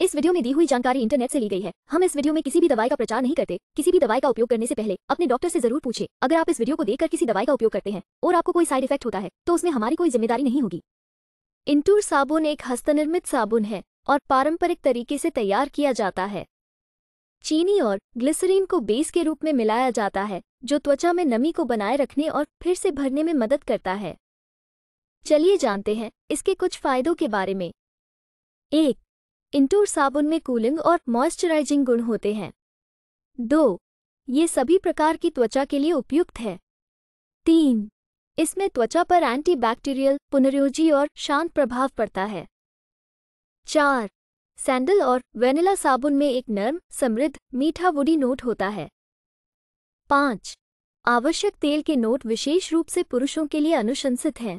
इस वीडियो में दी हुई जानकारी इंटरनेट से ली गई है हम इस वीडियो में किसी भी दवाई का प्रचार नहीं करते किसी भी दवाई का उपयोग करने से पहले अपने डॉक्टर से जरूर पूछे अगर आप इस वीडियो को देखकर किसी दवाई का उपयोग करते हैं और आपको कोई साइड इफेक्ट होता है तो उसमें हमारी कोई जिम्मेदारी नहीं होगी इंटूर साबुन एक हस्तनिर्मित साबुन है और पारंपरिक तरीके से तैयार किया जाता है चीनी और ग्लिसरीन को बेस के रूप में मिलाया जाता है जो त्वचा में नमी को बनाए रखने और फिर से भरने में मदद करता है चलिए जानते हैं इसके कुछ फायदों के बारे में एक इंटूर साबुन में कूलिंग और मॉइस्चराइजिंग गुण होते हैं दो ये सभी प्रकार की त्वचा के लिए उपयुक्त है तीन इसमें त्वचा पर एंटीबैक्टीरियल पुनर्योजी और शांत प्रभाव पड़ता है चार सैंडल और वेनिला साबुन में एक नर्म समृद्ध मीठा वुडी नोट होता है पाँच आवश्यक तेल के नोट विशेष रूप से पुरुषों के लिए अनुशंसित हैं